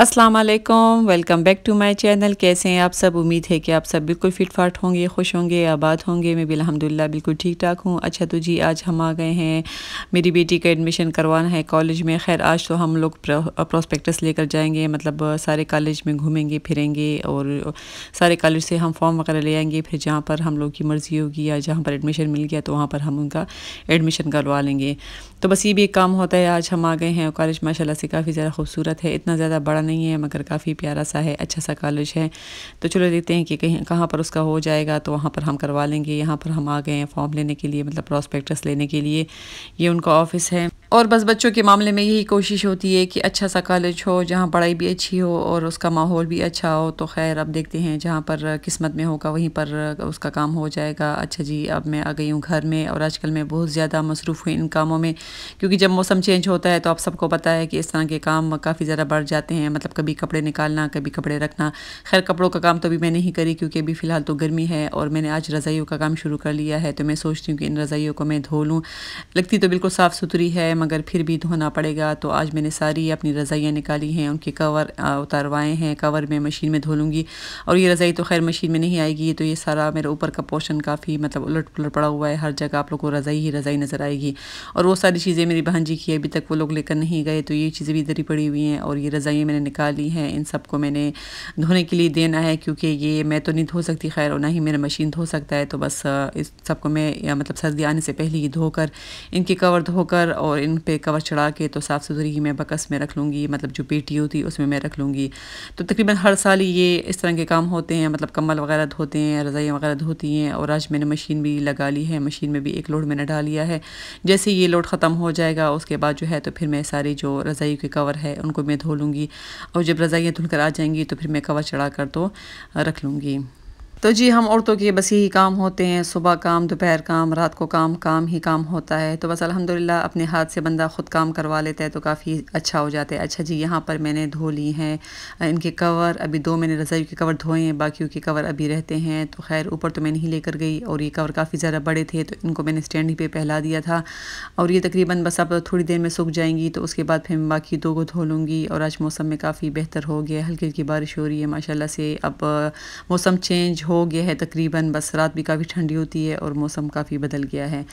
अस्सलाम वालेकुम welcome back to my channel कैसे हैं आप सब उम्मीद है कि आप सब बिल्कुल फिट फाट होंगे खुश होंगे आबाद होंगे मैं भी अलहमदिल्ला बिल्कुल ठीक ठाक हूँ अच्छा तो जी आज हम आ गए हैं मेरी बेटी का एडमिशन करवाना है कॉलेज में खैर आज तो हम लोग प्रोस्पेक्टस लेकर जाएंगे मतलब सारे कॉलेज में घूमेंगे फिरेंगे और सारे कॉलेज से हम फॉर्म वगैरह ले आएंगे फिर जहाँ पर हम लोग की मर्ज़ी होगी या जहाँ पर एडमिशन मिल गया तो वहाँ पर हम उनका एडमिशन करवा लेंगे तो बस ये भी एक काम होता है आज हम आ गए हैं और कॉलेज माशाल्लाह से काफ़ी ज़्यादा खूबसूरत है इतना ज़्यादा बड़ा नहीं है मगर काफ़ी प्यारा सा है अच्छा सा कॉलेज है तो चलो देखते हैं कि कहीं कहाँ पर उसका हो जाएगा तो वहाँ पर हम करवा लेंगे यहाँ पर हम आ गए हैं फॉर्म लेने के लिए मतलब प्रॉस्पेक्टस लेने के लिए ये उनका ऑफिस है और बस बच्चों के मामले में यही कोशिश होती है कि अच्छा सा कॉलेज हो जहाँ पढ़ाई भी अच्छी हो और उसका माहौल भी अच्छा हो तो खैर अब देखते हैं जहाँ पर किस्मत में होगा वहीं पर उसका काम हो जाएगा अच्छा जी अब मैं आ गई हूँ घर में और आजकल मैं बहुत ज़्यादा मसरूफ़ हूँ इन कामों में क्योंकि जब मौसम चेंज होता है तो आप सबको पता है कि इस तरह के काम काफ़ी ज़्यादा बढ़ जाते हैं मतलब कभी कपड़े निकालना कभी कपड़े रखना खैर कपड़ों का काम तो अभी मैं नहीं करी क्योंकि अभी फ़िलहाल तो गर्मी है और मैंने आज रज़ाइयों का काम शुरू कर लिया है तो मैं सोचती हूँ कि इन रज़ाइयों को मैं धो लूँ लगती तो बिल्कुल साफ़ सुथरी है मगर फिर भी धोना पड़ेगा तो आज मैंने सारी अपनी रज़ाइयाँ निकाली हैं उनके कवर उतारवाए हैं कवर में मशीन में धो लूँगी और ये रज़ाई तो खैर मशीन में नहीं आएगी तो ये सारा मेरे ऊपर का पोर्शन काफ़ी मतलब उलट पुलट पड़ा हुआ है हर जगह आप लोग को रज़ाई ही रज़ाई नज़र आएगी और वो सारी चीज़ें मेरी बहन जी की अभी तक वो लोग लेकर नहीं गए तो ये चीज़ें भी इधरी पड़ी हुई हैं और ये रज़ाइयाँ मैंने निकाली हैं इन सबको मैंने धोने के लिए देना है क्योंकि ये मैं तो नहीं धो सकती खैर और ना ही मेरा मशीन धो सकता है तो बस इस सबको मैं मतलब सर्दी आने से पहले ही धोकर इनके कवर धोकर और इन चिन पे कवर चढ़ा के तो साफ़ सुथरी ही मैं बकस में रख लूँगी मतलब जो पेटी होती उसमें मैं रख लूँगी तो तकरीबन हर साल ये इस तरह के काम होते हैं मतलब कम्बल वगैरह धोते हैं रज़ाइयाँ वगैरह धोती हैं और आज मैंने मशीन भी लगा ली है मशीन में भी एक लोड मैंने डाल लिया है जैसे ये लोड ख़त्म हो जाएगा उसके बाद जो है तो फिर मैं सारी जो रज़ाई के कवर है उनको मैं धो लूँगी और जब रज़ाइयाँ धुलकर आ जाएंगी तो फिर मैं कवर चढ़ा कर तो रख लूँगी तो जी हम औरतों के बस यही काम होते हैं सुबह काम दोपहर काम रात को काम काम ही काम होता है तो बस अल्हम्दुलिल्लाह अपने हाथ से बंदा ख़ुद काम करवा लेता है तो काफ़ी अच्छा हो जाता है अच्छा जी यहाँ पर मैंने धो ली हैं इनके कवर अभी दो मैंने रजाई के कवर धोए हैं बाकियों के कवर अभी रहते हैं तो खैर ऊपर तो मैं नहीं लेकर गई और ये कवर काफ़ी ज़्यादा बड़े थे तो इनको मैंने स्टैंड ही पे पहला दिया था और ये तकरीबन बस अब थोड़ी देर में सूख जाएंगी तो उसके बाद फिर मैं बाकी दो को धो लूँगी और आज मौसम में काफ़ी बेहतर हो गया हल्की हल्की बारिश हो रही है माशाला से अब मौसम चेंज हो गया है तकरीबन बस रात भी काफ़ी ठंडी होती है और मौसम काफ़ी बदल गया है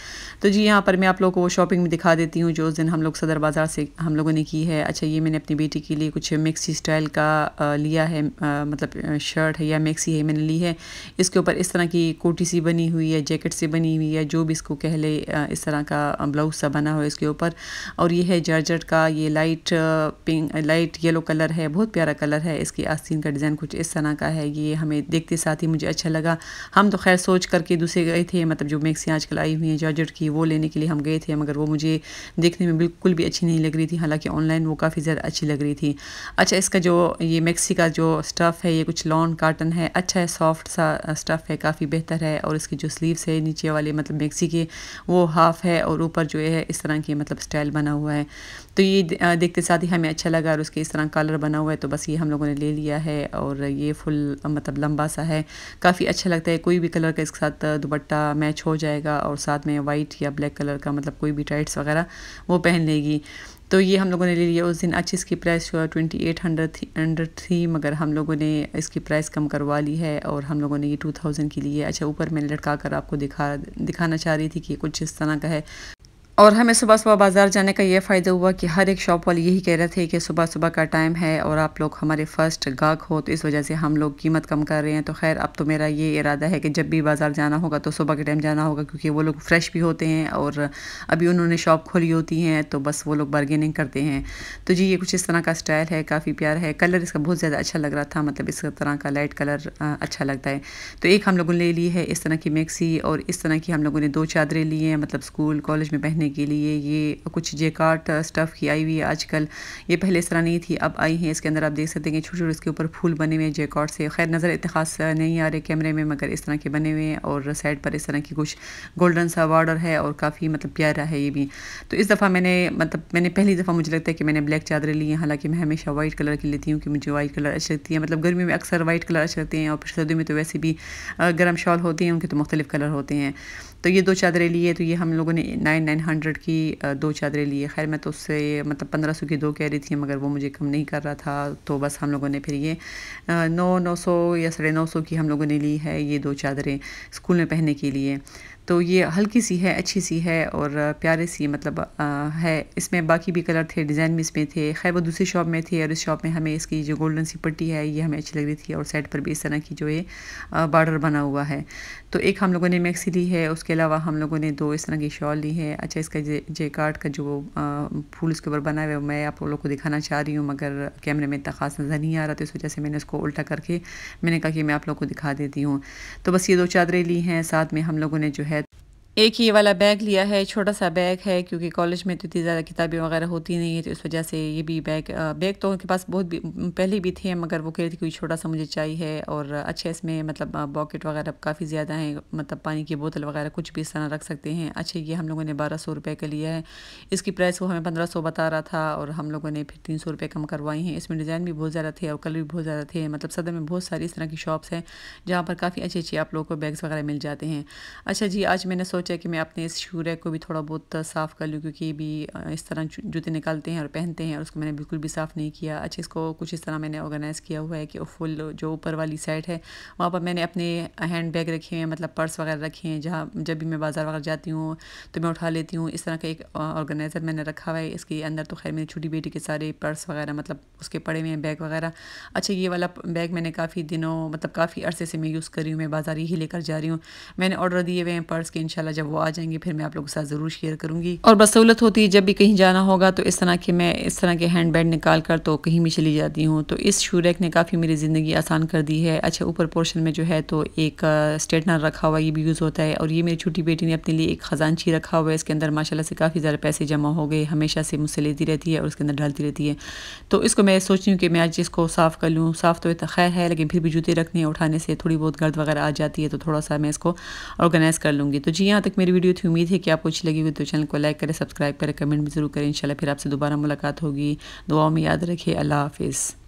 तो जी यहाँ पर मैं आप लोग को वो शॉपिंग भी दिखा देती हूँ जो उस दिन हम लोग सदर बाज़ार से हम लोगों ने की है अच्छा ये मैंने अपनी बेटी के लिए कुछ मिक्सी स्टाइल का लिया है मतलब शर्ट है या मिक्सी है मैंने ली है इसके ऊपर इस तरह की कोटी सी बनी हुई है जैकेट से बनी हुई है जो भी इसको कह ले इस तरह का ब्लाउज सा बना हुआ है इसके ऊपर और ये है जर्जट का ये light pink light yellow colour है बहुत प्यारा कलर है इसकी आस्तीन का डिज़ाइन कुछ इस तरह का है ये हमें देखते साथ ही मुझे मुझे अच्छा लगा हम तो खैर सोच करके दूसरे गए थे मतलब जो मैक्सी आजकल आई हुई हैं जॉर्जेट की वो लेने के लिए हम गए थे मगर वो मुझे देखने में बिल्कुल भी अच्छी नहीं लग रही थी हालाँकि ऑनलाइन वो काफ़ी ज़्यादा अच्छी लग रही थी अच्छा इसका जो ये मैक्सी का जो स्टफ़ है ये कुछ लॉन काटन है अच्छा है सॉफ्ट सा स्टफ़ है काफ़ी बेहतर है और इसकी जो स्लीव्स है नीचे वाले मतलब मैक्सी के वो हाफ़ है और ऊपर जो है इस तरह की मतलब स्टाइल बना हुआ है तो ये देखते साथ ही हमें अच्छा लगा और उसके इस तरह कलर बना हुआ है तो बस ये हम लोगों ने ले लिया है और ये फुल मतलब लंबा सा है काफ़ी अच्छा लगता है कोई भी कलर का इसके साथ दुपट्टा मैच हो जाएगा और साथ में वाइट या ब्लैक कलर का मतलब कोई भी टाइट्स वगैरह वो पहन लेगी तो ये हम लोगों ने ले लिया उस दिन अच्छी इसकी प्राइस हुआ ट्वेंटी एट हंड्रेड थी हंड्रेड थी मगर हम लोगों ने इसकी प्राइस कम करवा ली है और हम लोगों ने ये टू थाउजेंड की ली है अच्छा ऊपर मैंने लटका कर आपको दिखा दिखाना चाह रही थी कि कुछ इस तरह का है और हमें सुबह सुबह बाज़ार जाने का ये फ़ायदा हुआ कि हर एक शॉप वाले यही कह रहे थे कि सुबह सुबह का टाइम है और आप लोग हमारे फ़र्स्ट गाहक हो तो इस वजह से हम लोग कीमत कम कर रहे हैं तो खैर अब तो मेरा ये इरादा है कि जब भी बाज़ार जाना होगा तो सुबह के टाइम जाना होगा क्योंकि वो लोग फ़्रेश भी होते हैं और अभी उन्होंने शॉप खोली होती हैं तो बस वो लोग बार्गेनिंग करते हैं तो जी ये कुछ इस तरह का स्टाइल है काफ़ी प्यार है कलर इसका बहुत ज़्यादा अच्छा लग रहा था मतलब इस तरह का लाइट कलर अच्छा लगता है तो एक हम लोगों ने ले ली है इस तरह की मिक्सी और इस तरह की हम लोगों ने दो चादरें ली हैं मतलब स्कूल कॉलेज में पहनने करने के लिए ये कुछ जेकार्ट स्टफ़ uh, की आई हुई है आजकल ये पहले इस तरह नहीं थी अब आई है इसके अंदर आप देख सकते हैं छोटे छोटे इसके ऊपर फूल बने हुए हैं जेकाट से खैर नज़र इतिहास खास uh, नहीं आ रहे कैमरे में मगर इस तरह के बने हुए हैं और साइड पर इस तरह की कुछ गोल्डन सा बॉर्डर है और काफ़ी मतलब प्यारा है ये भी तो इस दफ़ा मैंने मतलब मैंने पहली दफ़ा मुझे लगता है कि मैंने ब्लैक चादर ली हैं हालाँकि मैं हमेशा वाइट कलर की लेती हूँ कि मुझे वाइट कलर अच्छी लगती है मतलब गर्मी में अक्सर वाइट कलर अच्छे लगते हैं और फिर सर्दी में तो वैसे भी uh, गर्म शॉल होते हैं उनके तो मुख्तलिफ़ कलर होते हैं तो ये दो चादरें लिए तो ये हम लोगों ने नाइन नाइन हंड्रेड की दो चादरें लिए खैर मैं तो उससे मतलब पंद्रह सौ की दो कह रही थी मगर वो मुझे कम नहीं कर रहा था तो बस हम लोगों ने फिर ये नौ नौ सौ या साढ़े नौ सौ की हम लोगों ने ली है ये दो चादरें स्कूल में पहनने के लिए तो ये हल्की सी है अच्छी सी है और प्यारे सी मतलब आ, है इसमें बाकी भी कलर थे डिज़ाइन भी इसमें थे खैर वो दूसरी शॉप में थे और इस शॉप में हमें इसकी जो गोल्डन सी पट्टी है ये हमें अच्छी लग रही थी और साइड पर भी इस तरह की जो ये बॉर्डर बना हुआ है तो एक हम लोगों ने मैक्सी ली है उसके अलावा हम लोगों ने दो इस तरह की शॉल ली है अच्छा इसका जे, कार्ड का जो फूल उसके ऊपर बना हुआ है मैं आप लोग को दिखाना चाह रही हूँ मगर कैमरे में इतना खास नज़र नहीं आ रहा था इस वजह से मैंने उसको उल्टा करके मैंने कहा कि मैं आप लोग को दिखा देती हूँ तो बस ये दो चादरें ली हैं साथ में हम लोगों ने जो है एक ही ये वाला बैग लिया है छोटा सा बैग है क्योंकि कॉलेज में तो इतनी ज़्यादा किताबें वगैरह होती नहीं है तो इस वजह से ये भी बैग बैग तो उनके पास बहुत भी, पहले भी थे मगर वो कह रही थी कोई छोटा सा मुझे चाहिए और अच्छे इसमें मतलब पॉकेट वगैरह काफ़ी ज़्यादा हैं मतलब पानी की बोतल वगैरह कुछ भी इस तरह रख सकते हैं अच्छे ये हम लोगों ने बारह सौ रुपये का लिया है इसकी प्राइस वो हमें पंद्रह सौ बता रहा था और हम लोगों ने फिर तीन सौ रुपये कम करवाई हैं इसमें डिज़ाइन भी बहुत ज़्यादा थे और कलर भी बहुत ज़्यादा थे मतलब सदर में बहुत सारी इस तरह की शॉप्स हैं जहाँ पर काफ़ी अच्छे अच्छे आप लोगों को बैग्स वगैरह मिल जाते हैं अच्छा जी आज मैंने सोच सोचा कि मैं अपने इस शू को भी थोड़ा बहुत साफ़ कर लूँ क्योंकि भी इस तरह जूते निकालते हैं और पहनते हैं और उसको मैंने बिल्कुल भी साफ़ नहीं किया अच्छा इसको कुछ इस तरह मैंने ऑर्गेनाइज़ किया हुआ है कि फुल जो ऊपर वाली साइड है वहाँ पर मैंने अपने हैंड बैग रखे हैं मतलब पर्स वगैरह रखे हैं जहाँ जब भी मैं बाज़ार वगैरह जाती हूँ तो मैं उठा लेती हूँ इस तरह का एक ऑर्गेनाइज़र मैंने रखा हुआ है इसके अंदर तो खैर मेरी छोटी बेटी के सारे पर्स वगैरह मतलब उसके पड़े हुए हैं बैग वगैरह अच्छा ये वाला बैग मैंने काफ़ी दिनों मतलब काफ़ी अरसे से मैं यूज़ कर रही हूँ मैं बाज़ार ही लेकर जा रही हूँ मैंने ऑर्डर दिए हुए हैं पर्स के इन जब वो आ जाएंगे फिर मैं आप लोगों के साथ ज़रूर शेयर करूँगी और बस सहूलत होती है जब भी कहीं जाना होगा तो इस तरह के मैं इस तरह के हैंड बैग निकाल कर तो कहीं भी चली जाती हूँ तो इस शू रैक ने काफ़ी मेरी ज़िंदगी आसान कर दी है अच्छा ऊपर पोर्शन में जो है तो एक स्ट्रेटनर रखा हुआ ये भी यूज़ होता है और ये मेरी छोटी बेटी ने अपने लिए एक खजानची रखा हुआ है इसके अंदर माशाला से काफ़ी ज़्यादा पैसे जमा हो गए हमेशा से मुझसे लेती रहती है और उसके अंदर डालती रहती है तो इसको मैं सोच रही हूँ कि मैं आज इसको साफ़ कर लूँ साफ़ तो इतना खैर है लेकिन फिर भी जूते रखने उठाने से थोड़ी बहुत गर्द वगैरह आ जाती है तो थोड़ा सा मैं इसको ऑर्गेनाइज़ कर लूँगी तो जी हाँ तक मेरी वीडियो थी उम्मीद है कि आपको अच्छी लगी हुई तो चैनल को लाइक करें सब्सक्राइब करें कमेंट भी ज़रूर करें इंशाल्लाह फिर आपसे दोबारा मुलाकात होगी दुआओं में याद रखिए अल्लाह हाफिज़